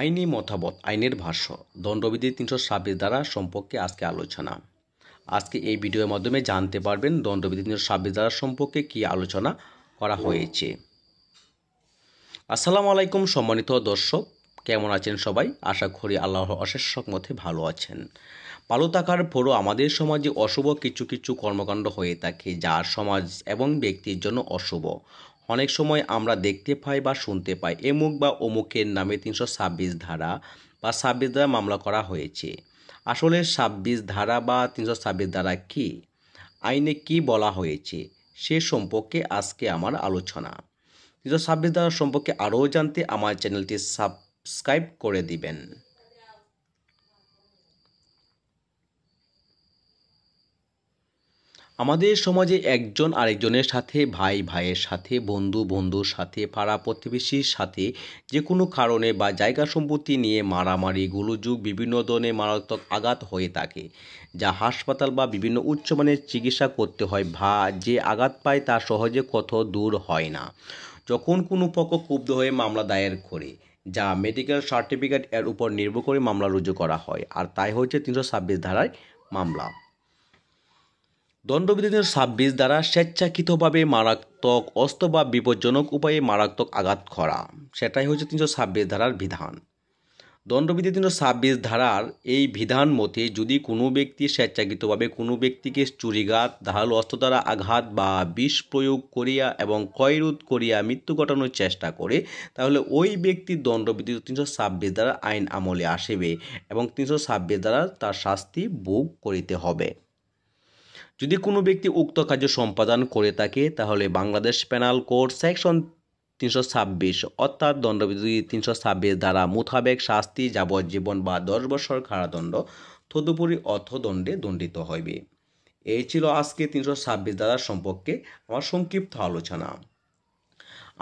আইনি মতামত আইনের ভাষ্য দণ্ডবিধি তিনশো ছাব্বিশ দ্বারা সম্পর্কে আজকে আলোচনা আজকে এই ভিডিওর মাধ্যমে জানতে পারবেন দণ্ডবিধি তিনশো ছাব্বিশ দ্বারা সম্পর্কে কি আলোচনা করা হয়েছে আসসালামু আলাইকুম সম্মানিত দর্শক কেমন আছেন সবাই আশা করি আল্লাহ অশেষ মতে ভালো আছেন পালো থাকার পরও আমাদের সমাজে অশুভ কিছু কিছু কর্মকাণ্ড হয়ে থাকে যা সমাজ এবং ব্যক্তির জন্য অশুভ অনেক সময় আমরা দেখতে পাই বা শুনতে পাই এমুক বা অমুকের নামে তিনশো ছাব্বিশ ধারা বা ছাব্বিশ ধারা মামলা করা হয়েছে আসলে ছাব্বিশ ধারা বা তিনশো ছাব্বিশ ধারা কি আইনে কি বলা হয়েছে সে সম্পর্কে আজকে আমার আলোচনা তিনশো ছাব্বিশ ধারা সম্পর্কে আরও জানতে আমার চ্যানেলটি সাবস্ক্রাইব করে দিবেন আমাদের সমাজে একজন আরেকজনের সাথে ভাই ভাইয়ের সাথে বন্ধু বন্ধুর সাথে পাড়া প্রতিবেশীর সাথে যে কোনো কারণে বা জায়গা সম্পত্তি নিয়ে মারামারি গুলুযুগ বিভিন্ন ধরনের মারাত্মক আঘাত হয়ে থাকে যা হাসপাতাল বা বিভিন্ন উচ্চমানের চিকিৎসা করতে হয় ভা যে আঘাত পায় তা সহজে কত দূর হয় না যখন কোনো পক্ষ ক্ষুব্ধ হয়ে মামলা দায়ের করে যা মেডিকেল সার্টিফিকেট এর উপর নির্ভর করে মামলা রুজু করা হয় আর তাই হচ্ছে তিনশো ছাব্বিশ ধারায় মামলা দণ্ডবিধানের ছাব্বিশ দ্বারা স্বেচ্ছাকৃতভাবে মারাত্মক অস্ত্র বা বিপজ্জনক উপায়ে মারাত্মক আঘাত করা সেটাই হচ্ছে তিনশো ছাব্বিশ ধারার বিধান দণ্ডবিধি তিনশো ছাব্বিশ ধারার এই বিধান মতে যদি কোনো ব্যক্তি স্বেচ্ছাকৃতভাবে কোনো ব্যক্তিকে চুরিঘাত ধারালো অস্ত্র দ্বারা আঘাত বা বিষ প্রয়োগ করিয়া এবং ক্ষয়রোধ করিয়া মৃত্যু ঘটানোর চেষ্টা করে তাহলে ওই ব্যক্তি দণ্ডবিধি তিনশো ছাব্বিশ দ্বারা আইন আমলে আসবে এবং তিনশো ছাব্বিশ দ্বারা তার শাস্তি ভোগ করিতে হবে যদি কোনো ব্যক্তি উক্ত কার্য সম্পাদন করে থাকে তাহলে বাংলাদেশ পেনাল কোড সেকশন তিনশো ছাব্বিশ অর্থাৎ দণ্ডবিধি তিনশো ছাব্বিশ দ্বারা মোতাবেক শাস্তি যাবজ্জীবন বা দশ বছর কারাদণ্ড তদুপরি অর্থদণ্ডে দণ্ডিত হইবে এই ছিল আজকে তিনশো ছাব্বিশ দ্বারা সম্পর্কে আমার সংক্ষিপ্ত আলোচনা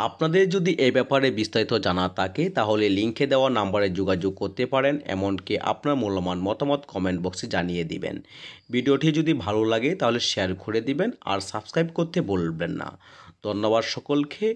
আপনাদের যদি এ ব্যাপারে বিস্তারিত জানা থাকে তাহলে লিঙ্কে দেওয়া নাম্বারে যোগাযোগ করতে পারেন এমনকি আপনার মূল্যমান মতামত কমেন্ট বক্সে জানিয়ে দিবেন ভিডিওটি যদি ভালো লাগে তাহলে শেয়ার করে দিবেন আর সাবস্ক্রাইব করতে বলবেন না ধন্যবাদ সকলকে